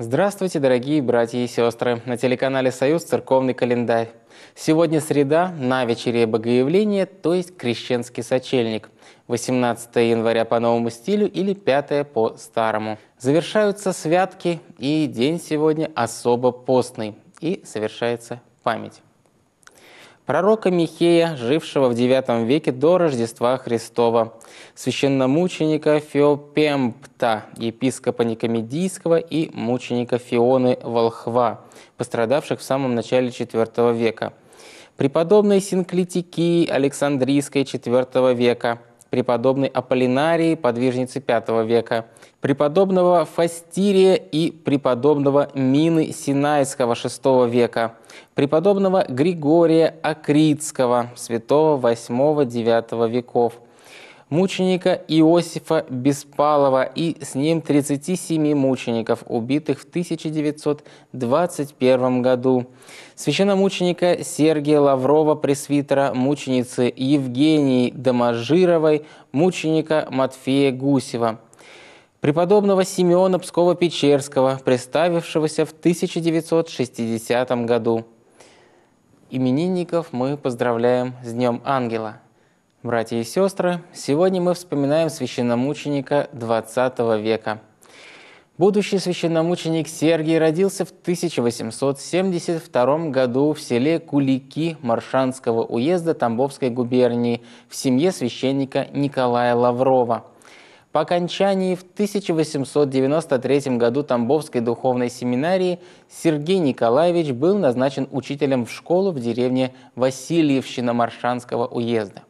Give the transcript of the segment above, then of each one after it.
Здравствуйте, дорогие братья и сестры! На телеканале «Союз. Церковный календарь». Сегодня среда, на вечере Богоявления, то есть Крещенский сочельник. 18 января по новому стилю или 5 по старому. Завершаются святки, и день сегодня особо постный, и совершается память пророка Михея, жившего в IX веке до Рождества Христова, священномученика Феопемпта, епископа Никомедийского и мученика Фионы Волхва, пострадавших в самом начале IV века, преподобной синклитики Александрийской IV века – преподобной Аполлинарии, подвижницы V века, преподобного Фастирия и преподобного Мины Синайского VI века, преподобного Григория Акритского, святого VIII-IX веков, мученика Иосифа Беспалова и с ним 37 мучеников, убитых в 1921 году, священномученика Сергия Лаврова, пресвитера, мученицы Евгении Доможировой, мученика Матфея Гусева преподобного Симеона псково печерского представившегося в 1960 году. Именинников мы поздравляем с Днем Ангела – Братья и сестры, сегодня мы вспоминаем священномученика XX века. Будущий священномученик Сергий родился в 1872 году в селе Кулики Маршанского уезда Тамбовской губернии в семье священника Николая Лаврова. По окончании в 1893 году Тамбовской духовной семинарии Сергей Николаевич был назначен учителем в школу в деревне Васильевщина Маршанского уезда.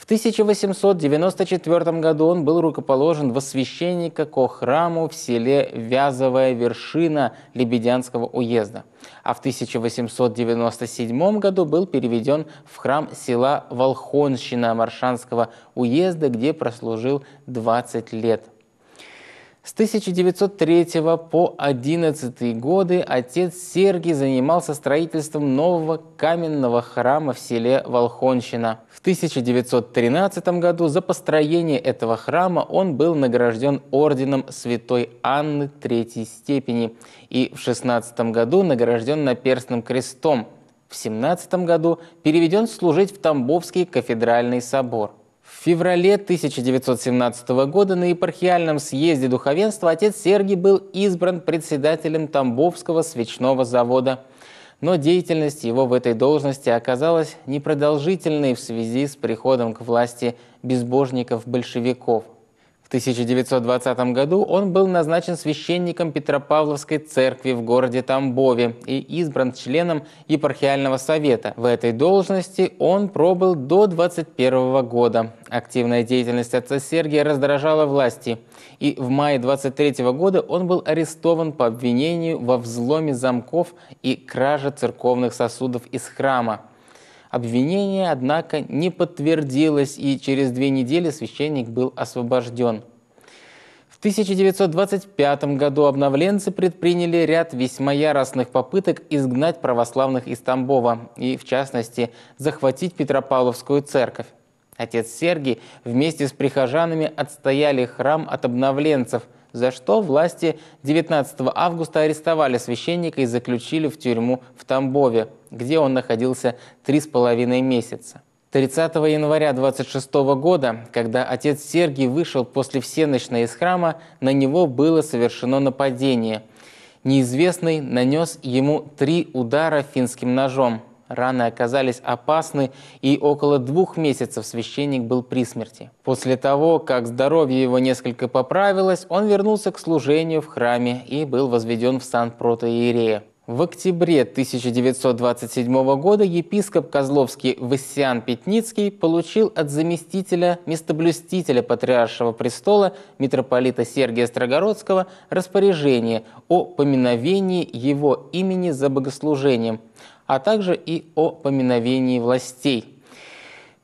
В 1894 году он был рукоположен во священника ко храму в селе Вязовая вершина Лебедянского уезда, а в 1897 году был переведен в храм села Волхонщина Маршанского уезда, где прослужил 20 лет. С 1903 по 11 годы отец Сергий занимался строительством нового каменного храма в селе Волхонщина. В 1913 году за построение этого храма он был награжден орденом Святой Анны Третьей степени и в 16 году награжден наперстным крестом. В 17 году переведен служить в Тамбовский кафедральный собор. В феврале 1917 года на епархиальном съезде духовенства отец Сергий был избран председателем Тамбовского свечного завода. Но деятельность его в этой должности оказалась непродолжительной в связи с приходом к власти безбожников-большевиков – 1920 году он был назначен священником Петропавловской церкви в городе Тамбове и избран членом епархиального совета. В этой должности он пробыл до 21 года. Активная деятельность отца Сергия раздражала власти, и в мае 23 года он был арестован по обвинению во взломе замков и краже церковных сосудов из храма. Обвинение, однако, не подтвердилось, и через две недели священник был освобожден. В 1925 году обновленцы предприняли ряд весьма яростных попыток изгнать православных из Тамбова и, в частности, захватить Петропавловскую церковь. Отец Сергий вместе с прихожанами отстояли храм от обновленцев – за что власти 19 августа арестовали священника и заключили в тюрьму в Тамбове, где он находился три с половиной месяца. 30 января 26 года, когда отец Сергий вышел после всеночной из храма, на него было совершено нападение. Неизвестный нанес ему три удара финским ножом – раны оказались опасны, и около двух месяцев священник был при смерти. После того, как здоровье его несколько поправилось, он вернулся к служению в храме и был возведен в сан протоиерея. В октябре 1927 года епископ Козловский Вассиан Пятницкий получил от заместителя местоблюстителя Патриаршего престола митрополита Сергия Строгородского распоряжение о поминовении его имени за богослужением, а также и о поминовении властей.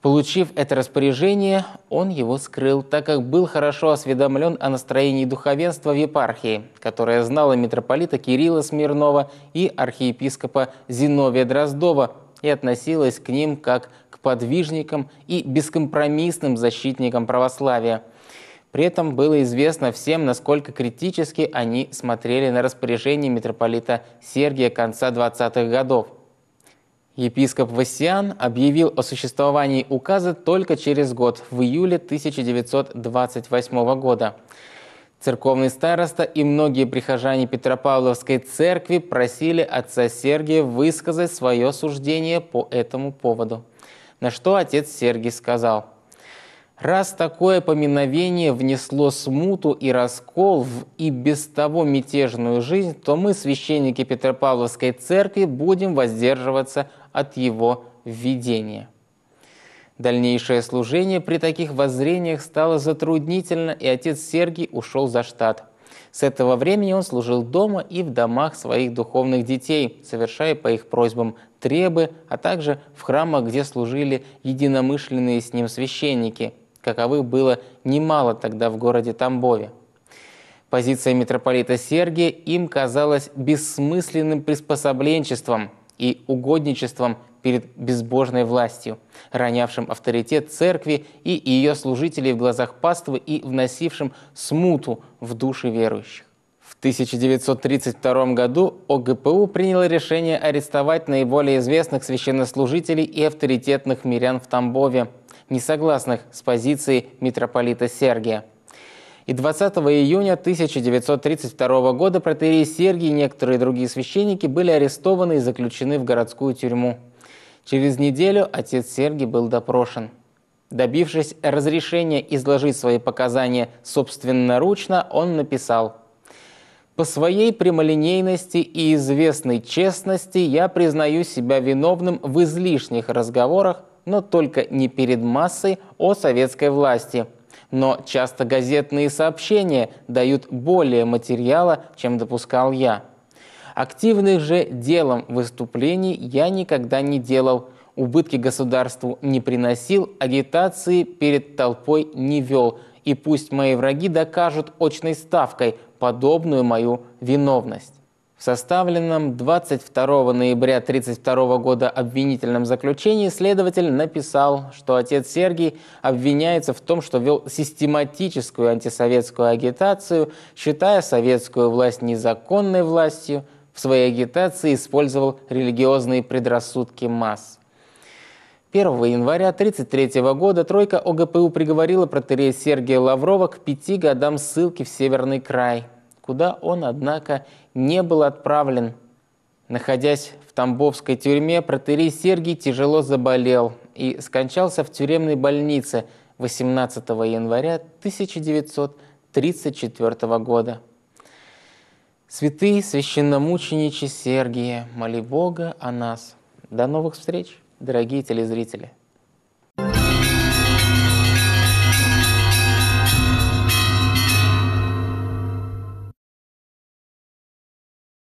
Получив это распоряжение, он его скрыл, так как был хорошо осведомлен о настроении духовенства в епархии, которое знало митрополита Кирилла Смирнова и архиепископа Зиновия Дроздова и относилось к ним как к подвижникам и бескомпромиссным защитникам православия. При этом было известно всем, насколько критически они смотрели на распоряжение митрополита Сергия конца 20-х годов. Епископ Васиан объявил о существовании указа только через год, в июле 1928 года. Церковный староста и многие прихожане Петропавловской церкви просили отца Сергия высказать свое суждение по этому поводу. На что отец Сергий сказал, «Раз такое поминовение внесло смуту и раскол в и без того мятежную жизнь, то мы, священники Петропавловской церкви, будем воздерживаться от его введения. Дальнейшее служение при таких воззрениях стало затруднительно, и отец Сергий ушел за штат. С этого времени он служил дома и в домах своих духовных детей, совершая по их просьбам требы, а также в храмах, где служили единомышленные с ним священники, каковых было немало тогда в городе Тамбове. Позиция митрополита Сергия им казалась бессмысленным приспособленчеством – и угодничеством перед безбожной властью, ронявшим авторитет церкви и ее служителей в глазах паствы и вносившим смуту в души верующих. В 1932 году ОГПУ приняло решение арестовать наиболее известных священнослужителей и авторитетных мирян в Тамбове, несогласных с позицией митрополита Сергия – и 20 июня 1932 года протерей Сергий и некоторые другие священники были арестованы и заключены в городскую тюрьму. Через неделю отец Сергий был допрошен. Добившись разрешения изложить свои показания собственноручно, он написал «По своей прямолинейности и известной честности я признаю себя виновным в излишних разговорах, но только не перед массой о советской власти – но часто газетные сообщения дают более материала, чем допускал я. Активных же делом выступлений я никогда не делал, убытки государству не приносил, агитации перед толпой не вел, и пусть мои враги докажут очной ставкой подобную мою виновность. В составленном 22 ноября 1932 года обвинительном заключении следователь написал, что отец Сергий обвиняется в том, что вел систематическую антисоветскую агитацию, считая советскую власть незаконной властью, в своей агитации использовал религиозные предрассудки масс. 1 января 1933 года тройка ОГПУ приговорила протерея Сергия Лаврова к пяти годам ссылки в Северный край – куда он, однако, не был отправлен. Находясь в Тамбовской тюрьме, протерей Сергий тяжело заболел и скончался в тюремной больнице 18 января 1934 года. Святые священномученичи Сергия, моли Бога о нас. До новых встреч, дорогие телезрители!